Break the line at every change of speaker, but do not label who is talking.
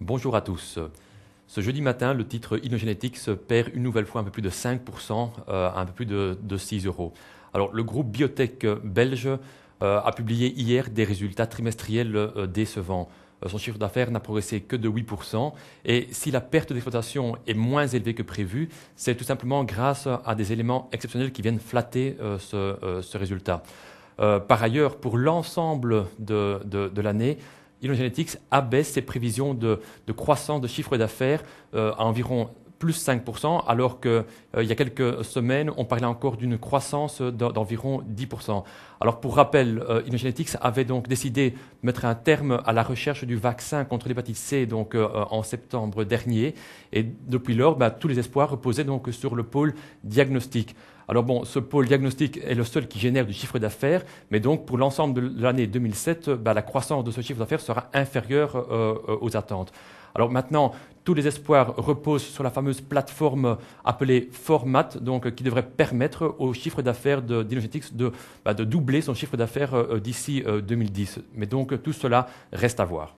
Bonjour à tous. Ce jeudi matin, le titre Inogenetics perd une nouvelle fois un peu plus de 5% à euh, un peu plus de, 6 euros. Alors, le groupe biotech belge euh, a publié hier des résultats trimestriels euh, décevants. Son chiffre d'affaires n'a progressé que de 8%. Et si la perte d'exploitation est moins élevée que prévu, c'est tout simplement grâce à des éléments exceptionnels qui viennent flatter ce, résultat. par ailleurs, pour l'ensemble de l'année, Inogenetics abaisse ses prévisions de, croissance de chiffre d'affaires euh, à environ plus 5%, alors qu'il euh, y a quelques semaines, on parlait encore d'une croissance d'environ 10%. Alors pour rappel, euh, avait donc décidé de mettre un terme à la recherche du vaccin contre l'hépatite C donc, euh, en septembre dernier, et depuis lors, bah, tous les espoirs reposaient donc sur le pôle diagnostic. Alors bon, ce pôle diagnostic est le seul qui génère du chiffre d'affaires, mais donc pour l'ensemble de l'année 2007, bah, la croissance de ce chiffre d'affaires sera inférieure euh, aux attentes. Alors maintenant, tous les espoirs reposent sur la fameuse plateforme appelée Format, donc, euh, qui devrait permettre au chiffre d'affaires de de, bah, de, doubler son chiffre d'affaires euh, euh, d'ici 2010. Mais donc tout cela reste à voir.